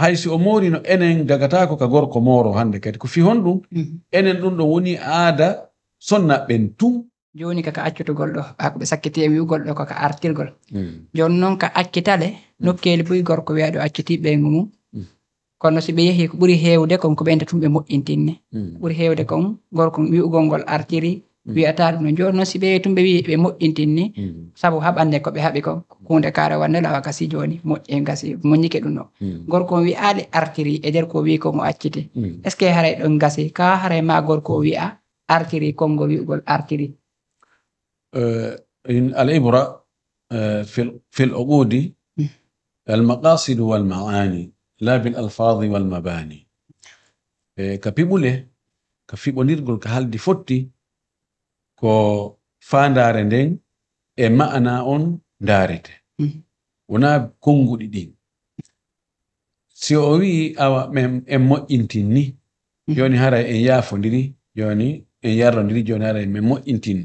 haysi o no enen dagatako ka gorko moro hande kadi ko fi honɗum mhm. enen ɗum ɗo woni aada sonnaɓen tum joni kaka accutugol ɗo ako ɓe sakkiti e wiwgol ɗo kaka artirgol hmm. joni noon ka accitale hmm. nokkeli boyi gorko wiyaɗo acciti ɓeygu mum kono so ɓe yehi ko ɓuri heewde kon ko ɓeyta tum ɓe moƴƴintinne hmm. ɓuri hewde kon gorko wi'ugol ngol artiri wiyata mm. ɗum no joni si ɓe tum ɓe wi ɓe moƴƴintin moƴƴintinni mm. sabu haɓanne ko ɓe haɓi ko hunde kaara wanne lawa kasi joni moƴƴen gasi moñike ɗum mm. ɗo gorko o wi'aɗe artiri e nder ko wi ko mo acciti est ce que haray ɗon gasi ka haray ma gorko wi'a artiri konngo wi'gol artiri alibra fi lugudi المقاصد والمعاني لا بالألفاظ والمباني كبيبولي كفيبوليرغول كهالدي فوتي ko faa ndaare nden e ma'ana on ndaarete mm-hmm. wona konnguɗi ɗin si o wii awa min en moƴƴintin ni mm-hmm. joni hara en yaafodiri joni en yarrodiri joni hara men moƴƴintin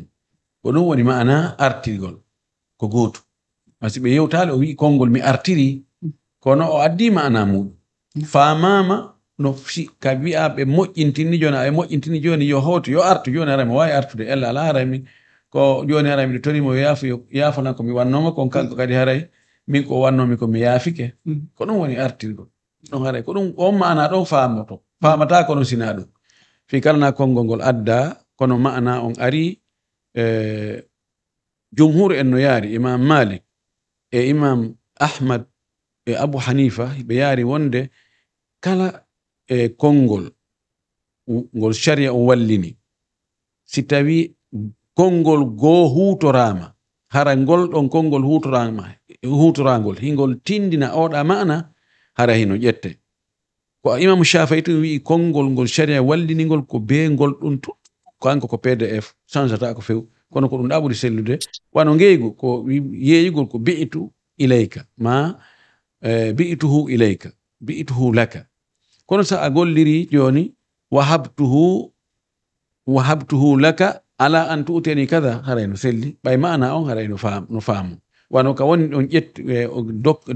ko ɗum woni ma'ana artirgol ko gootu masi ɓe yewtali o wii konngol mi artiri mm-hmm. kono o addi ma'ana muɗum faamama no fi ka wi'a ɓe moƴƴintini joni a moƴƴintini joni yo hooto yo artu joni ara mi wawi artude ella ala haray min ko joni haray miɗo tonimo yo yaafu yaafanan ko mi wannoma kon kanko kadi haray min ko wannomi komi yaafike mm. ko ɗum woni artirgol ɗum haray ko ɗum on ma'ana ɗon faamoto faamata kono sina ɗum fi kalana konngol ngol adda kono ma'ana on ari e, jumhur en no yaari imam malik e imam ahmad e abu hanifa ɓe yaari wonde kala e kongol ngol sharia o wallini si tawi kongol goo hutorama hara ngol ɗon kongol hutorama hutorangol hingol tindina oɗa maana hara hino ƴette ko imamu shafai tun wi'i kongol ngol sharia walliningol ko be ngol ɗum tu ko hanko ko pdf changata ko few kono ko ɗum ɗa ɓuri sellude wano ngeygu ko yeeyugol ko bi'itu ilayka ma e, bi'ituhu ilayka bi'ituhu laka kono sa a golliri joni wahabtuhu wahabtuhu laka ala an tuteni kada haray no selli ɓay mana on haray no faamu wano ka woni on ƴet eh,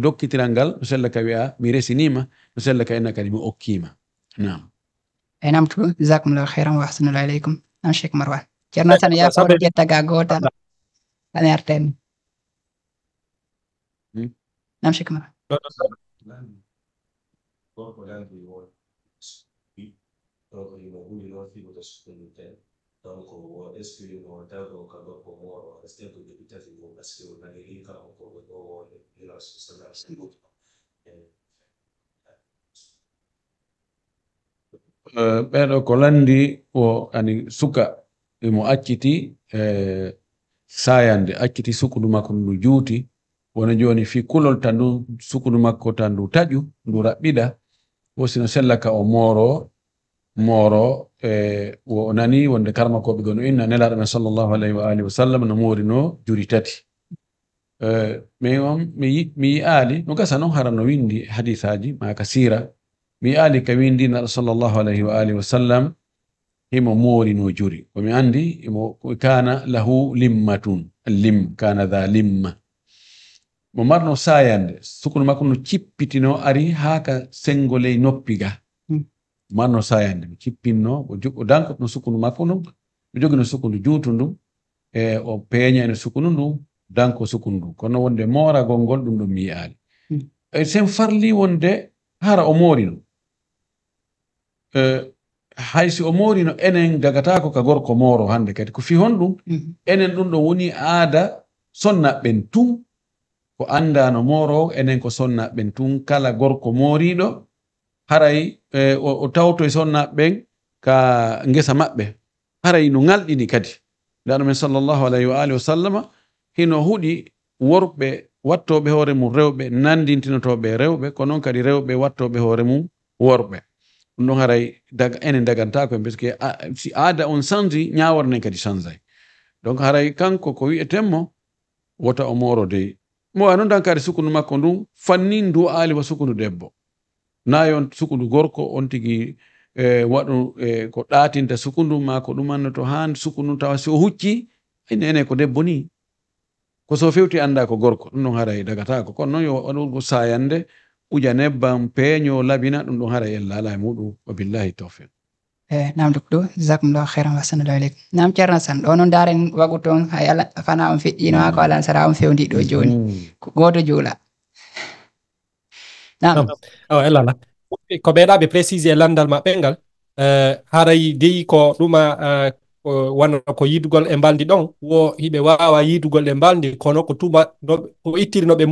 dokkitiral ngal no sella ka wi'a mi resinima no sella ka enna kadi mi okkima nam eyi eh, nam tu jasakumllahu heyran wa ahsanullah aleykum nam cheikh marwan ceerno tan yafoore ƴettaga goo tan arten hmm? nam cheikh marwan corpo e anche di voi. Dopo di nuovo, il nostro da sostenere. Dopo, adesso io non devo cambiare con loro, restando di vita di nuovo, se non è ricca o con loro, e la sistema saluto. ɓeɗo ani suka imo akiti e sayande acciti suku makko ndu juuti wona joni fi kulol tandu suku duma makko tan ndu taƴu wosino sella ka o mooro mooro e wo o nani wonde karmakoɓe gono inna nelaɗo men sallllahu alayhi wa alihi wa sallam no moorino juri tati mais e, on mi yi'aali no gasa noon hara no windi hadisaji maka sira mi yi'aali ka windi naɗo sallllahu alayhi wa alihi wa sallam himo no juri komi anndi mo kana lahu limmatun lim kana dha limma mo marno sayande sukuno makko no cippitino ari haa ka sengo ley noppi ga hmm. mo marno sayande mo cippinno o danko no sukunu makko ndum o jogino sukundu juutu ndum e o peeña no sukunu ndum danko sukunu ndum kono wonde mooragol ngol ɗum ɗon mi yiyaali hmm. e sen farli wonde hara o moorino e, hay si o moorino enen gagatako ka gorko mooro hannde kadi ko fi hon ɗum hmm. enen ɗum ɗo woni aada sonnaɓɓen tun ko anda no morowo enen ko sonnaɓe ɓen tun kala gorko moriɗo haray eh, o, o e sonnaɓe ɓen ka gesa maɓɓe haray no galɗini kadi laɗo men sallallahu alayhi wa alihi wa sallama hino huɗi worɓe wattoɓe hoore mum rewɓe nandintinotoɓe rewɓe ko noon kadi rewɓe wattoɓe hoore mum worɓe ɗum ɗon haray daga enen dagantako en puisque si aada on changi ñawor nen kadi changay donc haray kanko ko wi'etenmo wota o moro dey mo dan dankari sukundu makko ndun fannin ndu aali wa sukundu debbo nayi on sukundu gorko on tigi e waɗu e ko ɗatinta sukundu ma ɗumanno to han sukundu tawa si o hucci ene ko debbo ni ko so fewti anda ko gorko ɗum ɗon haray dagatako kono noon yo waɗurgo sayande uja nebbam peeño labina ɗum ɗon haray e laala muɗum wabillahi tawfiq Eh, nam dukɗo jasakumllahu hairan wasanullah aleykum nam ceerno san ɗo noon daren wagu toon hay ala fana on feƴƴinoma ko alan sara on fewndi ɗo joni mm. ko goto juula nam o oh, elala ko ɓeeɗaɓe précisé landal maɓɓe ngal haray eh, deyi ko ɗuma eh, wona ko yidugol e mbaldi ɗon wo hiɓe wawa yidugol e mbaldi kono ko tuma ko ittiri no ɓe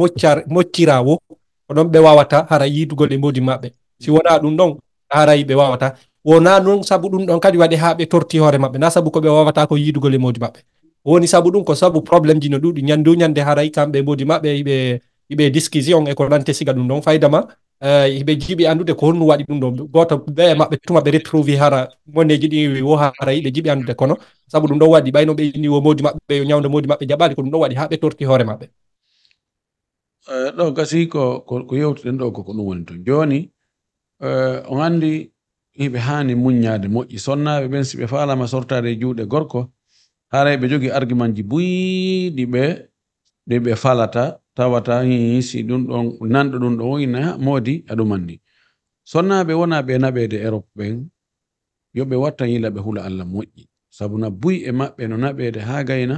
moccira wo ko ɗon ɓe wawata haray yidugol e modi maɓɓe si wona ɗum ɗon haray ɓe wawata wona non sabu ɗum ɗon kadi waɗi ha ɓe torti hoore maɓɓe na sabu ko ɓe wawata ko yiidugo lemodi maɓɓe woni sabu ɗum ko sabu probléme ji no ɗuɗi ñandu ñande haray kamɓe modi maɓɓe iɓe iɓe discussion e ko nante siga ɗum ɗon fayda ma hiɓe jiiɓi anndude ko honno waɗi ɗum ɗo goto ɓe maɓɓe tuma ɓe retrouvi hara moneji ɗi wo hara yiɓe jiiɓi andude kono sabu ɗum ɗon waɗi ɓayno ɓe inni wo modi maɓɓe yo ñawda modi maɓɓe jaɓali ko ɗum ɗon waɗi ha ɓe torti hoore maɓɓe ɗo eh, gasi ko ko yewtuɗen ɗo ko ɗum woni toon joni eh, on anndi hiɓe hani muññade moƴƴi sonnaɓe ɓen si ɓe falama sortade e juuɗe gorko haray ɓe jogi argument ji buyɗi ɓe ɗe ɓe falata tawata hi si ɗum ɗon nanɗo ɗum ɗo ina modi aɗum andi sonnaɓe wona ɓe naɓede europe ɓen yoɓe watta yila ɓe hula allah moƴƴi sabuna buyi e maɓɓe no naɓede ha gayna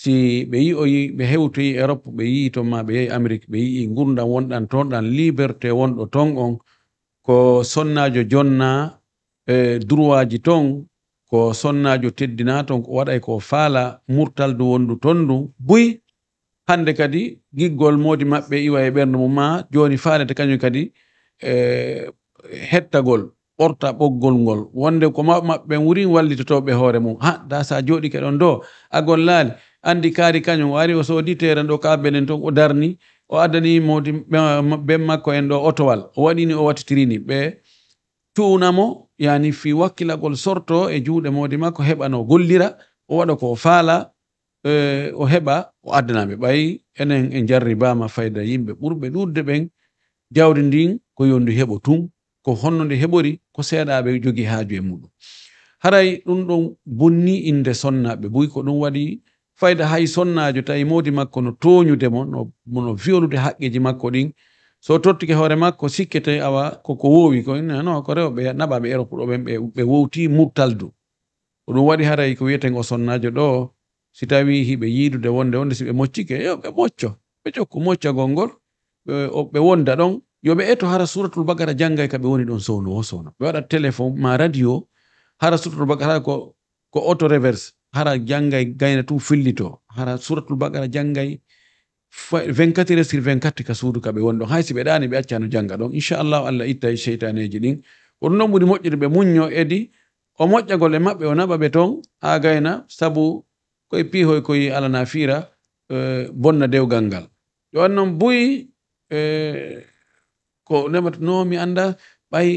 si ɓe yi o yi ɓe hewtoyi europe ɓe yii to ma ɓe yehi amérique ɓe yii gurdam wonɗan toon ɗan liberté wonɗo ton on ko sonnajo jonna e droitji ton ko sonnajo teddina ton ko waɗa ko faala murtaldu wondu tondu buy hande kadi giggol modi maɓɓe iwa e ɓerndu mum ma joni faalete kañum kadi e hettagol ɓorta ɓoggol ngol wonde ko maɓe maɓɓe wuri wallitotoɓe hoore mum ha da sa joɗi keɗon do agol laali andi kaari kañum wari o soodi teren ɗo kaɓbenen ton o darni o addani modi ɓen makko en ɗo otowal o waɗini o wattitirini ɓe tunamo yani fi wakkilagol sorto e juuɗe modi makko heɓano gollira o waɗa ko o faala e, o heɓa o addanaɓe ɓayi enen e jarri bama fayda yimɓe ɓurɓe ɗurde ɓen jawdi ndin ko yondu heɓo tun ko honno nde heɓori ko seeɗaɓe jogi haaju e muɗum haray ɗum ɗon bonni inde sonnaɓe boyi ko ɗum waɗi fayda hay sonnajo tawi modi makko no toñude mo no mono violude haqqeji makko ɗin so tottike hoore makko sikke tawi awa koko wowi ko no ko rewɓe naɓaɓe europe ɗo ɓen ɓe wowti murtaldu ko ɗum waɗi haray ko wiyeten o sonnajo ɗo si tawi hiɓe yiidude wonde wonde siɓe moccike yo ɓe mocco ɓe jokku moccagol ngol ɓe wonda ɗon yo ɓe eto hara suratul bagara janngay ka ɓe woni ɗon sownu o sowno ɓe waɗa téléphone ma radio hara suratul bagara ko ko auto reverse hara jangay tu fillito hara suratul bakara jangay 24 sur 24 ka suudu kabe wondo hay si ɓe ɗani ɓe janga ɗon inchallahu allah itta e cheytaneji ɗin ko ɗum noon ɓuri ɓe edi o moƴƴagol e maɓɓe o naɓa ɓe ton ha gayna sabu koye piihoy koye alana fiira e, bonna dewgal ngal ɗon noon buyi e, ko nemat no mi anda ɓay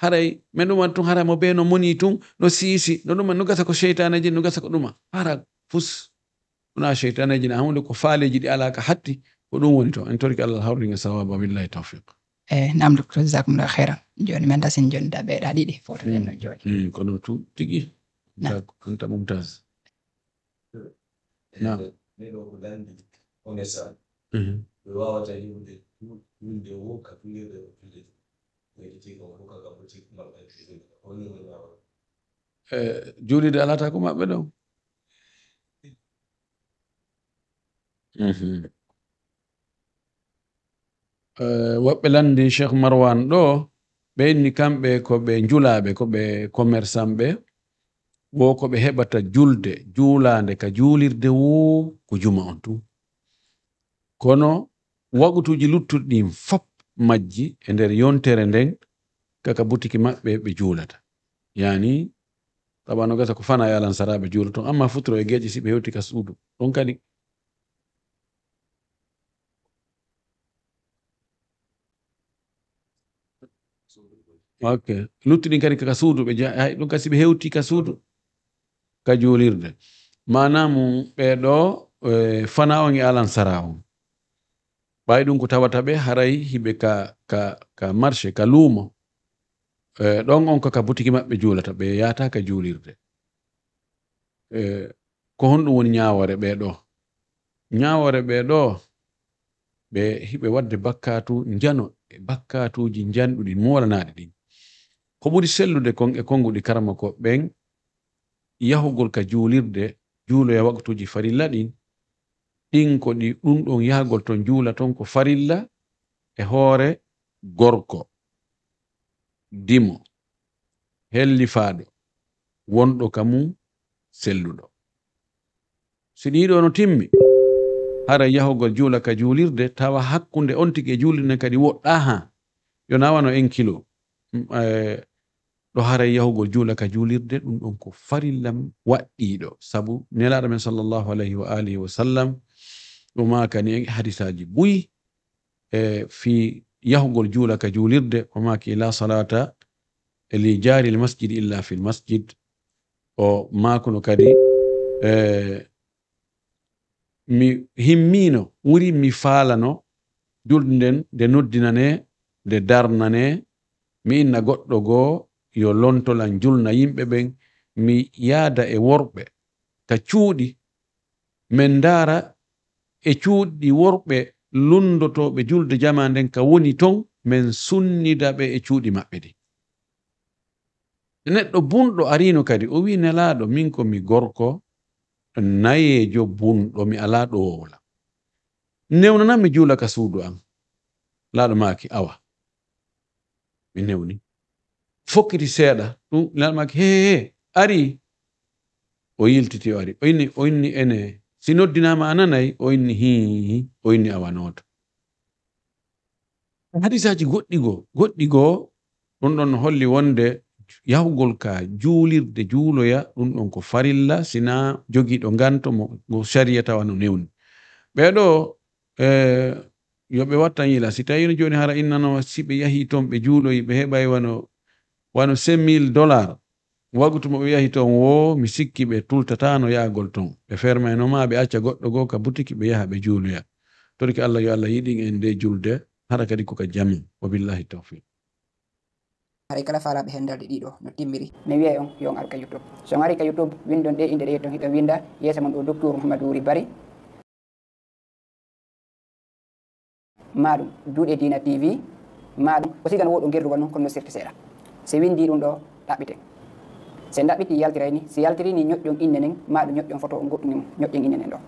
haray min ɗuman tun haray mo be no moni tun no siisi no ɗuma no gasa ko cheytaneji no gasa ko ɗuma hara fus ɗuna cheytaneji na hunde ko faaleji ɗi ala ka hatti ko ɗum woni to en torki allah hawriga sawaba billahi tawfiq eh nam docteur jasakumllah heyran joni min tasin joni da ɓeeɗa ɗiɗi foto mm. no joni hmm ko ɗum tu tigi ko anta mumtas nam ɗeɗo ko onesa hmm. landi onesal ɓe wawata yimde yimde wo ka pulirde pulirde juulide alata ko maɓɓe ɗon mhm. eh, woɓɓe landi cheikh marwan ɗo ɓe inni kamɓe ko ɓe njulaaɓe ko ɓe commerçant ɓe wo ko ɓe heɓata julde juulaande ka juulirde wo ko juma on tu kono waqutuuji luttuɗi ɗin fop majji e nder yontere nden kaka butiki maɓɓe ɓe juulata yani sabano gasa ko fana yalan e saraɓe juula ton amma futuro e geeƴe si ɓe hewti ka suudu ɗon kadi ok ɗin kadi kaka suudu ɓe jahay ɗum si ɓe hewti ka suudu ka juulirde manamu ɓeɗo e, fana on e alan sara on ɓawi ɗum ko tawata ɓe haray hiɓe ka ka ka marché ka luumo e, ɗon on ko ka boutiki maɓɓe juulata ɓe yaata ka juulirde e, ko honɗum woni ñaawore ɓee ɗo ñaawore ɓee ɗo ɓe hiɓe waɗde bakkatu njano e bakkatuji njanɗuɗi moolanaaɗi ɗin ko ɓuri sellude kon e konnguɗi karama ko ɓen yahugol ka juulirde juuloya waktuji farilla ɗin ɗin ko ɗi ɗumɗon ɗon yahgol to njuula ton ko farilla e hoore gorko dimo hellifaaɗo wonɗo kamum selluɗo si ɗiɗo no timmi hara yahugol juula ka juulirde tawa hakkunde on tigi e juulirde kadi woɗɗa ha yo nawano en kilo mm, e, ɗo hara yahugol juula ka juulirde ɗum ɗon ko farillam waɗɗiɗo sabu nelaɗo men sallllahu alayhi wa alihi wa sallam woma kani hadisaji ɓuyi e fi yahugol juula ka juulirde womaki la salata li jari l masjid illa fi l masjid o makono kadi e, mi himmino wuri mi faalano julɗe nden nde noddinane nde darnane mi inna goɗɗo goo yo lontolan julna yimɓe ɓen mi yaada e worɓe ka cuuɗi min ndaara e cuuɗɗi worɓe lundotoɓe julde jama nden ka woni ton min sunnida ɓe e cuuɗi maɓɓe ɗi neɗɗo bunɗo arino kadi o wi nelaɗo min ko mi gorko nayejo bunɗo mi ala ɗowowla wowola newnana mi juula ka suudu am laaɗo maki awa mi newni fokkiti seeɗa ɗum laɗo maki hehe ari o yiltiti o ari o inni o inni ene Sinod dina maana nay inni hi oyin awanoto hadisaji goɗɗi goo goɗɗi goo ɗum ɗon holli wonde yahugol ka juulirde juuloya ɗum ɗon ko farilla sina jogiiɗo nganto mo sharia tawa no newni ɓeeɗo eh, yoɓe wattan yila si tawi joni hara innanoma siɓe yahi toon ɓe juuloyi ɓe heɓay wano wano 5 mille dollar wagu tuma o yahi ton wo mi sikki ɓe tultatano yahgol ton ɓe fermaino ma be acca goddo go ka butiki be yaha ɓe juuloya tori ko allah yo allah yidi en de julde hada kadi ka jami wabillahi tawfiq Hari kala hendal hendarde ɗiɗo no timmiri mi wiya on yon arka youtube so ngari ka youtube windon de inde de to hito winda yesa mon do docteur mouhamadou wuri bari maɗum duuɗe dina tv madum o sigan wodo gerdu wonno kono no sirti seeɗa windi dum do tabite se ndaɓiti yaltiray ni si yaltiri ni ñoƴƴon inne nen maɗo ñoƴƴon photo o goɗɗunimo ñoƴƴen inne nen ɗo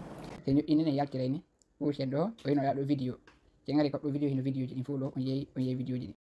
se ñoƴƴinne nen yaltiray ni ɓurten ɗo o yino yaɗo vidéo te gari ko ɗo vidéo hino vidéo ji ɗin fof ɗo on yeeyi on yeeyi vidéo ji ɗi